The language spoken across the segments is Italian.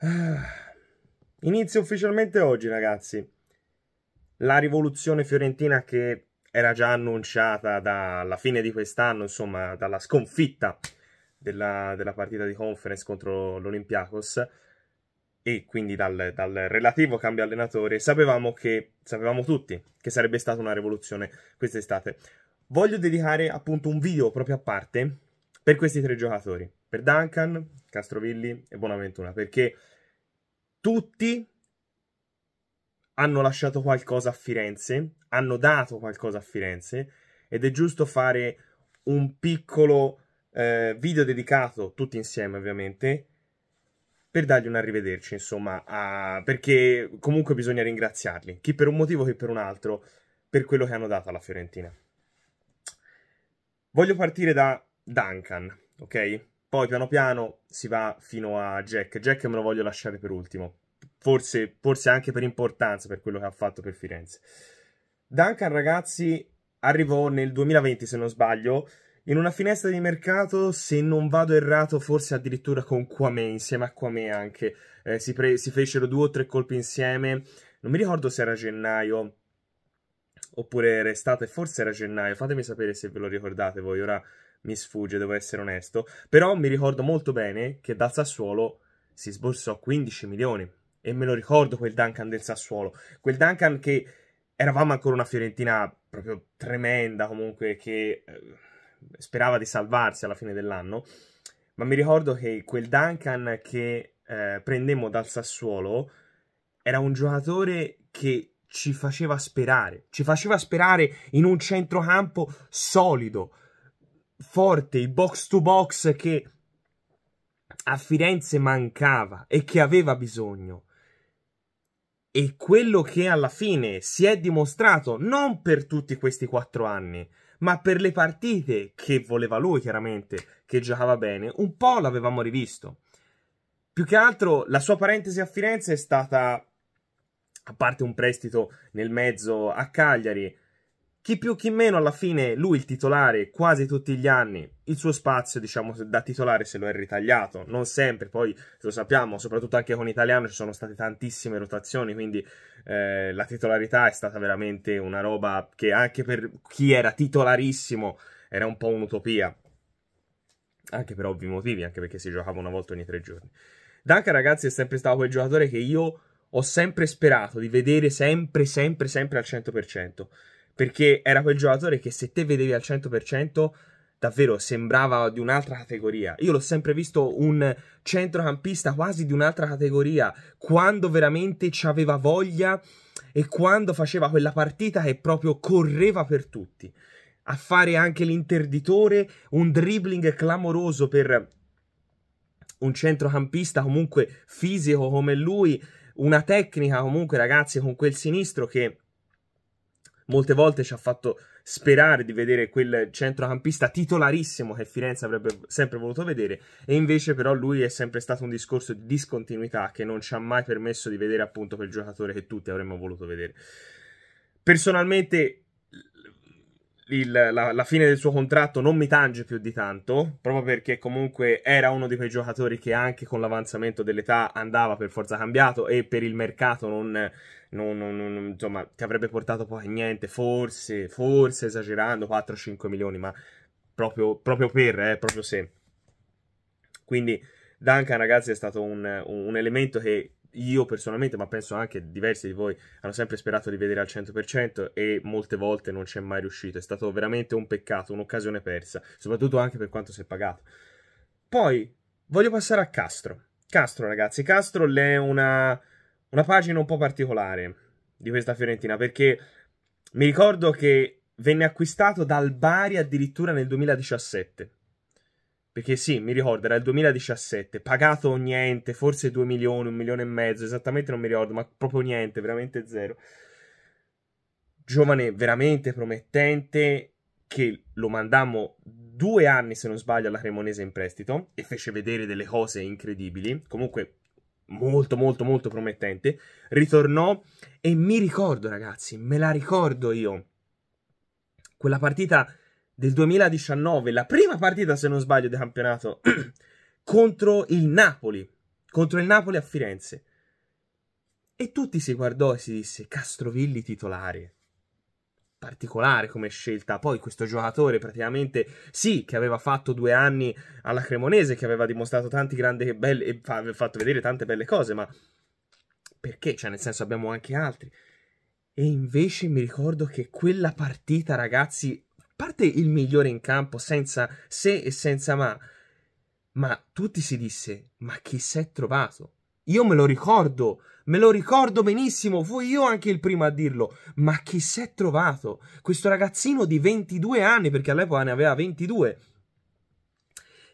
Ah. Inizio ufficialmente oggi, ragazzi. La rivoluzione fiorentina che era già annunciata dalla fine di quest'anno, insomma, dalla sconfitta della, della partita di conference contro l'Olympiakos e quindi dal, dal, relativo cambio allenatore, sapevamo, che, sapevamo tutti che sarebbe stata una rivoluzione quest'estate. Voglio dedicare appunto un video proprio a parte per questi tre giocatori, per Duncan, Castrovilli e Bonaventura, perché tutti hanno lasciato qualcosa a Firenze, hanno dato qualcosa a Firenze ed è giusto fare un piccolo eh, video dedicato, tutti insieme ovviamente, per dargli un arrivederci, insomma, a... perché comunque bisogna ringraziarli, chi per un motivo, chi per un altro, per quello che hanno dato alla Fiorentina. Voglio partire da Duncan, ok? Poi piano piano si va fino a Jack. Jack me lo voglio lasciare per ultimo, forse, forse anche per importanza, per quello che ha fatto per Firenze. Duncan, ragazzi, arrivò nel 2020, se non sbaglio, in una finestra di mercato, se non vado errato, forse addirittura con Kwame, insieme a Kwame anche. Eh, si, si fecero due o tre colpi insieme, non mi ricordo se era gennaio oppure era estate, forse era gennaio, fatemi sapere se ve lo ricordate voi, ora mi sfugge, devo essere onesto, però mi ricordo molto bene che dal Sassuolo si sborsò 15 milioni e me lo ricordo quel Duncan del Sassuolo, quel Duncan che eravamo ancora una Fiorentina proprio tremenda comunque che eh, sperava di salvarsi alla fine dell'anno, ma mi ricordo che quel Duncan che eh, prendemmo dal Sassuolo era un giocatore che ci faceva sperare, ci faceva sperare in un centrocampo solido, forte, il box to box che a Firenze mancava e che aveva bisogno. E quello che alla fine si è dimostrato non per tutti questi quattro anni, ma per le partite che voleva lui chiaramente, che giocava bene, un po' l'avevamo rivisto. Più che altro la sua parentesi a Firenze è stata, a parte un prestito nel mezzo a Cagliari, chi più chi meno alla fine lui il titolare quasi tutti gli anni il suo spazio diciamo da titolare se lo è ritagliato non sempre poi lo sappiamo soprattutto anche con italiano ci sono state tantissime rotazioni quindi eh, la titolarità è stata veramente una roba che anche per chi era titolarissimo era un po' un'utopia anche per ovvi motivi anche perché si giocava una volta ogni tre giorni Duncan ragazzi è sempre stato quel giocatore che io ho sempre sperato di vedere sempre sempre sempre al 100% perché era quel giocatore che se te vedevi al 100% davvero sembrava di un'altra categoria. Io l'ho sempre visto un centrocampista quasi di un'altra categoria, quando veramente ci aveva voglia e quando faceva quella partita che proprio correva per tutti. A fare anche l'interditore, un dribbling clamoroso per un centrocampista comunque fisico come lui, una tecnica comunque ragazzi con quel sinistro che molte volte ci ha fatto sperare di vedere quel centrocampista titolarissimo che Firenze avrebbe sempre voluto vedere e invece però lui è sempre stato un discorso di discontinuità che non ci ha mai permesso di vedere appunto quel giocatore che tutti avremmo voluto vedere. Personalmente il, la, la, fine del suo contratto non mi tange più di tanto, proprio perché comunque era uno di quei giocatori che anche con l'avanzamento dell'età andava per forza cambiato e per il mercato non, non, non, non insomma, ti avrebbe portato poi a niente, forse, forse esagerando, 4-5 milioni, ma proprio, proprio per, eh, proprio se. Quindi Duncan ragazzi è stato un, un elemento che io personalmente, ma penso anche diversi di voi, hanno sempre sperato di vedere al 100% e molte volte non ci è mai riuscito. È stato veramente un peccato, un'occasione persa, soprattutto anche per quanto si è pagato. Poi voglio passare a Castro. Castro, ragazzi, Castro è una, una pagina un po' particolare di questa Fiorentina perché mi ricordo che venne acquistato dal Bari addirittura nel 2017 perché sì, mi ricordo, era il 2017, pagato niente, forse 2 milioni, 1 milione e mezzo, esattamente non mi ricordo, ma proprio niente, veramente zero. Giovane veramente promettente, che lo mandammo due anni, se non sbaglio, alla Cremonese in prestito e fece vedere delle cose incredibili. Comunque molto molto molto promettente. Ritornò e mi ricordo, ragazzi, me la ricordo io. Quella partita del 2019, la prima partita, se non sbaglio, di campionato contro il Napoli, contro il Napoli a Firenze. E tutti si guardò e si disse Castrovilli titolare. Particolare come scelta. Poi questo giocatore praticamente sì, che aveva fatto due anni alla Cremonese, che aveva dimostrato tanti grandi e belle e aveva fatto vedere tante belle cose, ma perché? Cioè, nel senso abbiamo anche altri. E invece mi ricordo che quella partita, ragazzi, parte il migliore in campo senza se e senza ma, ma tutti si disse, ma chi si è trovato? Io me lo ricordo, me lo ricordo benissimo, fui io anche il primo a dirlo, ma chi si è trovato? Questo ragazzino di 22 anni, perché all'epoca ne aveva 22,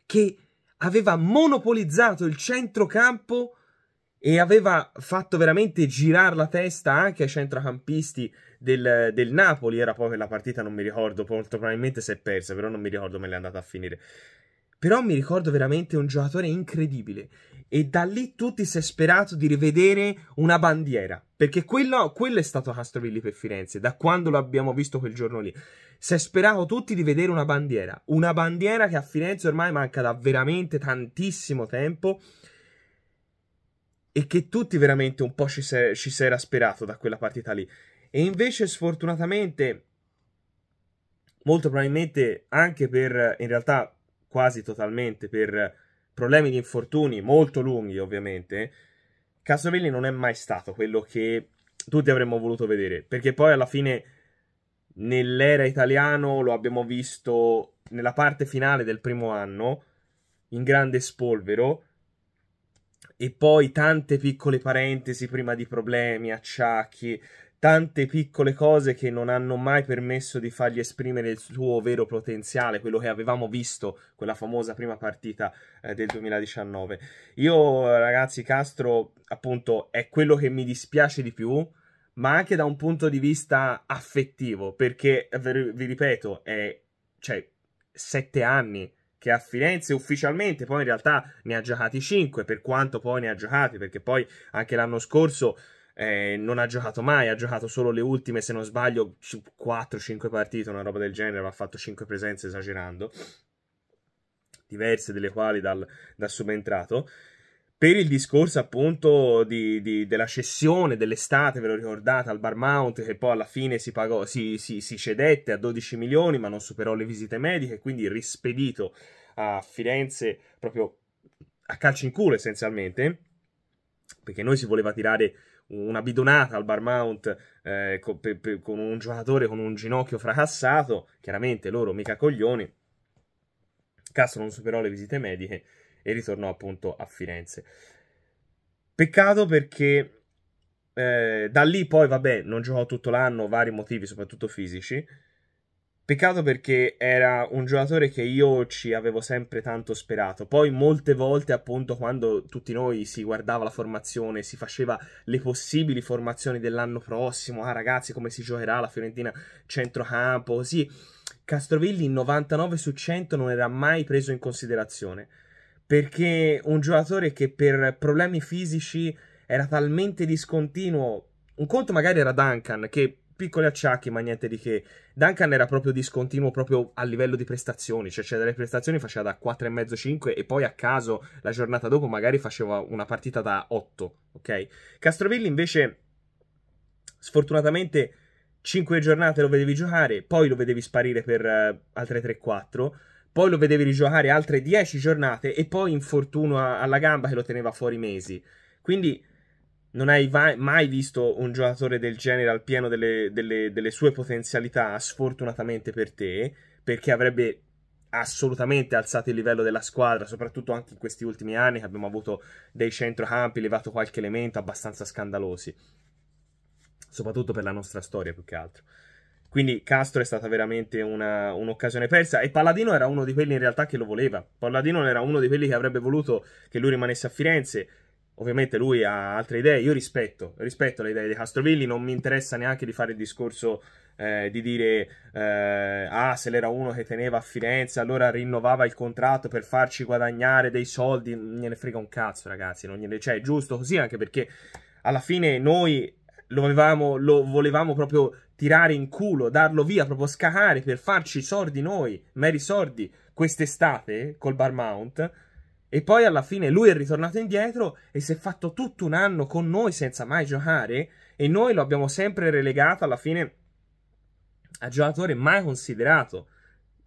che aveva monopolizzato il centrocampo e aveva fatto veramente girare la testa anche ai centrocampisti del, del, Napoli. Era poi quella partita, non mi ricordo, molto probabilmente si è persa, però non mi ricordo come è andata a finire. Però mi ricordo veramente un giocatore incredibile. E da lì tutti si è sperato di rivedere una bandiera. Perché quello, quello è stato Castrovilli per Firenze, da quando l'abbiamo visto quel giorno lì. Si è sperato tutti di vedere una bandiera. Una bandiera che a Firenze ormai manca da veramente tantissimo tempo e che tutti veramente un po' ci si era sperato da quella partita lì. E invece sfortunatamente, molto probabilmente anche per, in realtà quasi totalmente, per problemi di infortuni molto lunghi ovviamente, Casavelli non è mai stato quello che tutti avremmo voluto vedere, perché poi alla fine nell'era italiano lo abbiamo visto nella parte finale del primo anno, in grande spolvero, e poi tante piccole parentesi prima di problemi, acciacchi, tante piccole cose che non hanno mai permesso di fargli esprimere il suo vero potenziale, quello che avevamo visto quella famosa prima partita eh, del 2019. Io ragazzi Castro appunto è quello che mi dispiace di più, ma anche da un punto di vista affettivo, perché vi ripeto, è cioè sette anni che a Firenze ufficialmente poi in realtà ne ha giocati cinque, per quanto poi ne ha giocati perché poi anche l'anno scorso eh, non ha giocato mai, ha giocato solo le ultime, se non sbaglio, 4-5 partite, una roba del genere, ha fatto 5 presenze esagerando, diverse delle quali dal, dal subentrato. Per il discorso appunto di, di, della cessione dell'estate, ve lo ricordate, al Barmount, che poi alla fine si, pagò, si, si, si cedette a 12 milioni, ma non superò le visite mediche, quindi rispedito a Firenze proprio a calcio in culo essenzialmente, perché noi si voleva tirare una bidonata al bar mount eh, con, per, per, con un giocatore con un ginocchio fracassato, chiaramente loro mica coglioni. Castro non superò le visite mediche e ritornò appunto a Firenze. Peccato perché eh, da lì poi, vabbè, non giocò tutto l'anno, vari motivi, soprattutto fisici. Peccato perché era un giocatore che io ci avevo sempre tanto sperato. Poi molte volte, appunto, quando tutti noi si guardava la formazione, si faceva le possibili formazioni dell'anno prossimo, ah ragazzi come si giocherà la Fiorentina centrocampo, così, Castrovilli 99 su 100 non era mai preso in considerazione. Perché un giocatore che per problemi fisici era talmente discontinuo, un conto magari era Duncan che piccoli acciacchi, ma niente di che. Duncan era proprio discontinuo proprio a livello di prestazioni, cioè c'era delle prestazioni faceva da 4,5-5 e poi a caso la giornata dopo magari faceva una partita da 8, ok? Castrovilli invece sfortunatamente 5 giornate lo vedevi giocare, poi lo vedevi sparire per uh, altre 3-4 poi lo vedevi rigiocare altre 10 giornate e poi infortuno alla gamba che lo teneva fuori mesi. Quindi non hai mai visto un giocatore del genere al pieno delle, delle, delle sue potenzialità, sfortunatamente per te, perché avrebbe assolutamente alzato il livello della squadra, soprattutto anche in questi ultimi anni che abbiamo avuto dei centrocampi, levato qualche elemento abbastanza scandalosi, soprattutto per la nostra storia più che altro. Quindi Castro è stata veramente una, un'occasione persa e Palladino era uno di quelli in realtà che lo voleva. Palladino era uno di quelli che avrebbe voluto che lui rimanesse a Firenze Ovviamente lui ha altre idee, io rispetto, rispetto le idee di Castrovilli, non mi interessa neanche di fare il discorso eh, di dire eh, ah se l'era uno che teneva a Firenze allora rinnovava il contratto per farci guadagnare dei soldi, non gliene frega un cazzo ragazzi, non gliene, cioè è giusto così anche perché alla fine noi lo, avevamo, lo volevamo proprio tirare in culo, darlo via, proprio scacare per farci i soldi noi, meri soldi, quest'estate col Bar Mount e poi alla fine lui è ritornato indietro e si è fatto tutto un anno con noi senza mai giocare e noi lo abbiamo sempre relegato alla fine a giocatore mai considerato,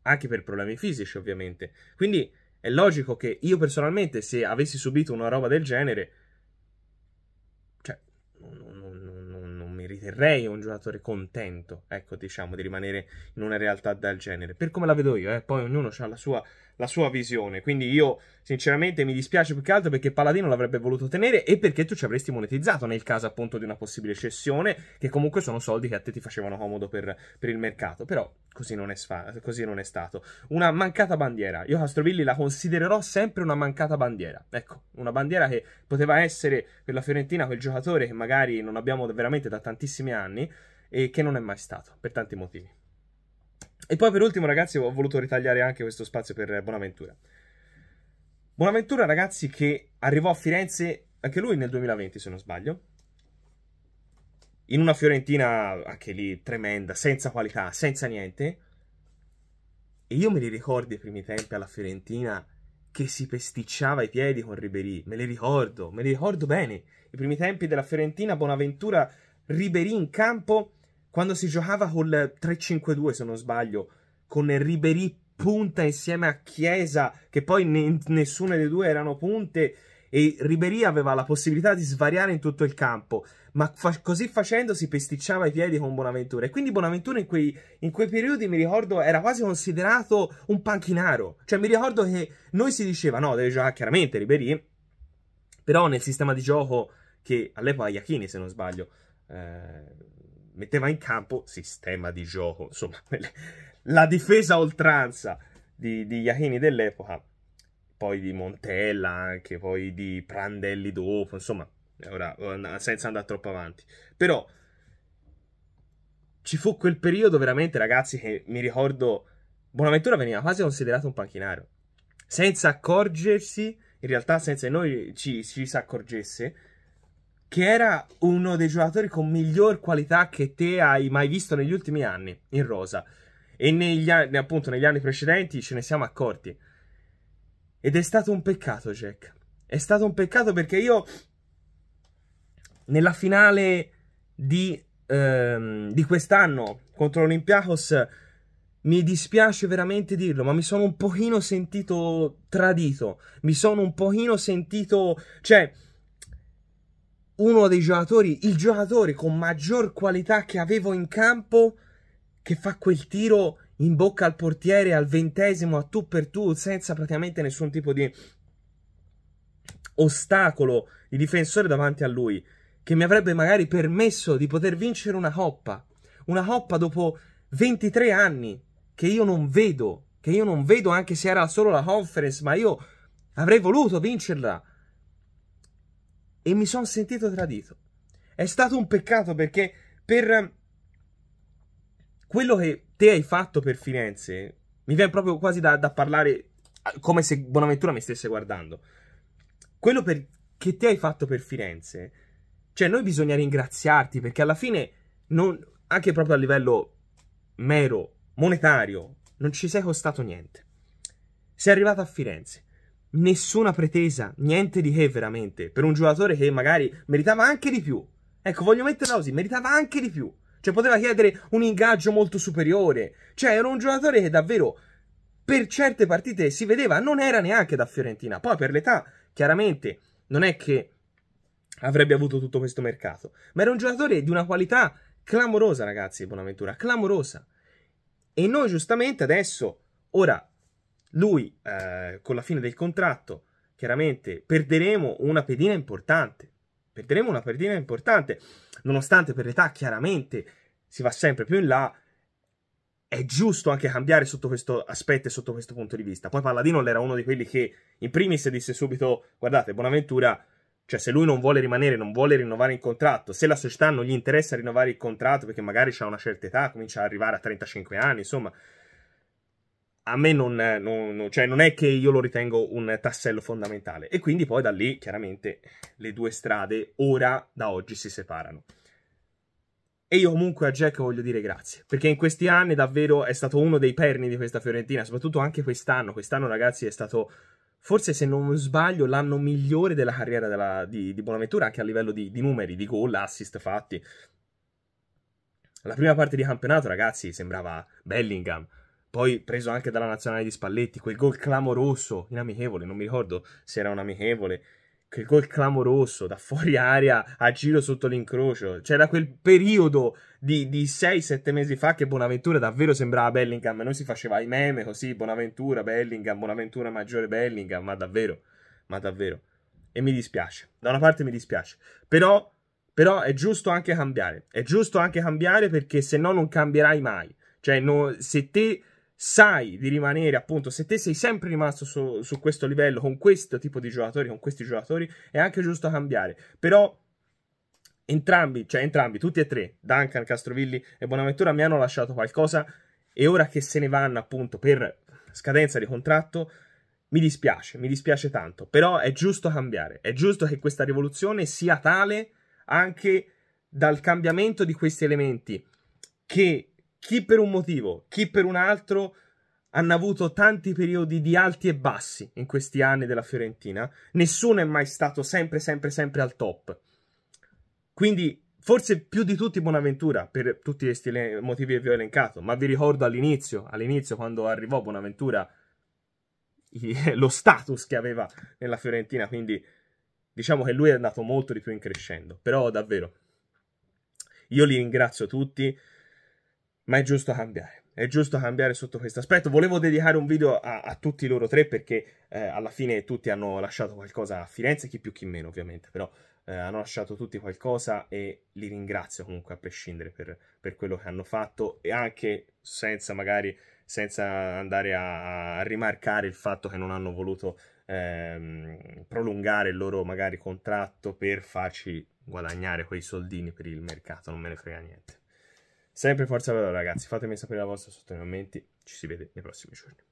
anche per problemi fisici ovviamente. Quindi è logico che io personalmente se avessi subito una roba del genere, cioè non, non, non, non mi riterrei un giocatore contento, ecco diciamo, di rimanere in una realtà del genere. Per come la vedo io, eh? poi ognuno ha la sua la sua visione. Quindi io sinceramente mi dispiace più che altro perché Paladino l'avrebbe voluto tenere e perché tu ci avresti monetizzato nel caso appunto di una possibile cessione, che comunque sono soldi che a te ti facevano comodo per, per il mercato. Però così non, è così non è stato. Una mancata bandiera. Io Castrovilli la considererò sempre una mancata bandiera. Ecco, una bandiera che poteva essere per la Fiorentina quel giocatore che magari non abbiamo veramente da tantissimi anni e che non è mai stato, per tanti motivi. E poi per ultimo, ragazzi, ho voluto ritagliare anche questo spazio per Bonaventura. Bonaventura, ragazzi, che arrivò a Firenze anche lui nel 2020, se non sbaglio. In una Fiorentina anche lì tremenda, senza qualità, senza niente. E io me li ricordo i primi tempi alla Fiorentina che si pesticciava i piedi con Ribery. Me li ricordo, me li ricordo bene. I primi tempi della Fiorentina, Bonaventura, Ribery in campo quando si giocava col 3-5-2 se non sbaglio, con Ribery punta insieme a Chiesa, che poi ne- nessuna dei due erano punte, e Ribery aveva la possibilità di svariare in tutto il campo, ma fa- così facendo si pesticciava i piedi con Bonaventura. E quindi Bonaventura in quei, in quei, periodi, mi ricordo, era quasi considerato un panchinaro. Cioè mi ricordo che noi si diceva, no, deve giocare chiaramente Ribery, però nel sistema di gioco che all'epoca Iachini, se non sbaglio, eh, metteva in campo sistema di gioco, insomma, la difesa a oltranza di, di Iachini dell'epoca, poi di Montella anche, poi di Prandelli dopo, insomma, ora, senza andare troppo avanti. Però ci fu quel periodo veramente, ragazzi, che mi ricordo, Bonaventura veniva quasi considerato un panchinario, senza accorgersi, in realtà senza che noi ci, ci si accorgesse, che era uno dei giocatori con miglior qualità che te hai mai visto negli ultimi anni in rosa. E negli anni, appunto, negli anni precedenti ce ne siamo accorti. Ed è stato un peccato, Jack. È stato un peccato perché io nella finale di, ehm, di quest'anno contro l'Olympiakos, mi dispiace veramente dirlo, ma mi sono un pochino sentito tradito. Mi sono un pochino sentito... Cioè, uno dei giocatori, il giocatore con maggior qualità che avevo in campo, che fa quel tiro in bocca al portiere al ventesimo a tu per tu senza praticamente nessun tipo di ostacolo di difensore davanti a lui che mi avrebbe magari permesso di poter vincere una coppa una coppa dopo 23 anni che io non vedo che io non vedo anche se era solo la conference ma io avrei voluto vincerla e mi sono sentito tradito. È stato un peccato perché per ehm, quello che te hai fatto per Firenze, mi viene proprio quasi da, da parlare ah, come se Bonaventura mi stesse guardando. Quello per, che te hai fatto per Firenze, cioè noi bisogna ringraziarti perché alla fine, non, anche proprio a livello mero, monetario, non ci sei costato niente. Sei arrivato a Firenze, nessuna pretesa, niente di che veramente, per un giocatore che magari meritava anche di più. Ecco, voglio metterla così, meritava anche di più. Cioè, poteva chiedere un ingaggio molto superiore. Cioè, era un giocatore che davvero, per certe partite, si vedeva, non era neanche da Fiorentina. Poi, per l'età, chiaramente, non è che avrebbe avuto tutto questo mercato. Ma era un giocatore di una qualità clamorosa, ragazzi, di Bonaventura, clamorosa. E noi, giustamente, adesso, ora, lui, eh, con la fine del contratto, chiaramente perderemo una pedina importante. Perderemo una pedina importante, nonostante per l'età chiaramente si va sempre più in là. È giusto anche cambiare sotto questo aspetto e sotto questo punto di vista. Poi Palladino era uno di quelli che in primis disse subito: Guardate, Bonaventura cioè se lui non vuole rimanere, non vuole rinnovare il contratto, se la società non gli interessa rinnovare il contratto perché magari ha una certa età, comincia ad arrivare a 35 anni, insomma, a me non, non, cioè non, è che io lo ritengo un tassello fondamentale. E quindi poi da lì, chiaramente, le due strade ora, da oggi, si separano. E io comunque a Jack voglio dire grazie, perché in questi anni davvero è stato uno dei perni di questa Fiorentina, soprattutto anche quest'anno. Quest'anno, ragazzi, è stato, forse se non sbaglio, l'anno migliore della carriera della, di, di, Bonaventura, anche a livello di, di numeri, di gol, assist fatti. La prima parte di campionato, ragazzi, sembrava Bellingham poi preso anche dalla nazionale di Spalletti, quel gol clamoroso in amichevole, non mi ricordo se era un amichevole, quel gol clamoroso da fuori aria a giro sotto l'incrocio, c'era quel periodo di, di 6-7 mesi fa che Bonaventura davvero sembrava Bellingham, noi si faceva i meme così, Bonaventura, Bellingham, Bonaventura maggiore Bellingham, ma davvero, ma davvero, e mi dispiace, da una parte mi dispiace, però, però è giusto anche cambiare, è giusto anche cambiare perché se no non cambierai mai, cioè no, se te sai di rimanere appunto se te sei sempre rimasto su, su, questo livello con questo tipo di giocatori con questi giocatori è anche giusto cambiare però entrambi cioè entrambi tutti e tre Duncan Castrovilli e Bonaventura mi hanno lasciato qualcosa e ora che se ne vanno appunto per scadenza di contratto mi dispiace mi dispiace tanto però è giusto cambiare è giusto che questa rivoluzione sia tale anche dal cambiamento di questi elementi che chi per un motivo, chi per un altro, hanno avuto tanti periodi di alti e bassi in questi anni della Fiorentina. Nessuno è mai stato sempre, sempre, sempre al top. Quindi, forse più di tutti Bonaventura, per tutti questi motivi che vi ho elencato, ma vi ricordo all'inizio, all'inizio quando arrivò Bonaventura, lo status che aveva nella Fiorentina, quindi diciamo che lui è andato molto di più in crescendo. Però davvero, io li ringrazio tutti ma è giusto cambiare. È giusto cambiare sotto questo aspetto. Volevo dedicare un video a, a tutti loro tre perché eh, alla fine tutti hanno lasciato qualcosa a Firenze, chi più chi meno ovviamente, però eh, hanno lasciato tutti qualcosa e li ringrazio comunque a prescindere per, per quello che hanno fatto e anche senza magari senza andare a, a rimarcare il fatto che non hanno voluto ehm, prolungare il loro magari contratto per farci guadagnare quei soldini per il mercato, non me ne frega niente. Sempre forza Verona, ragazzi. Fatemi sapere la vostra sotto nei commenti. Ci si vede nei prossimi giorni.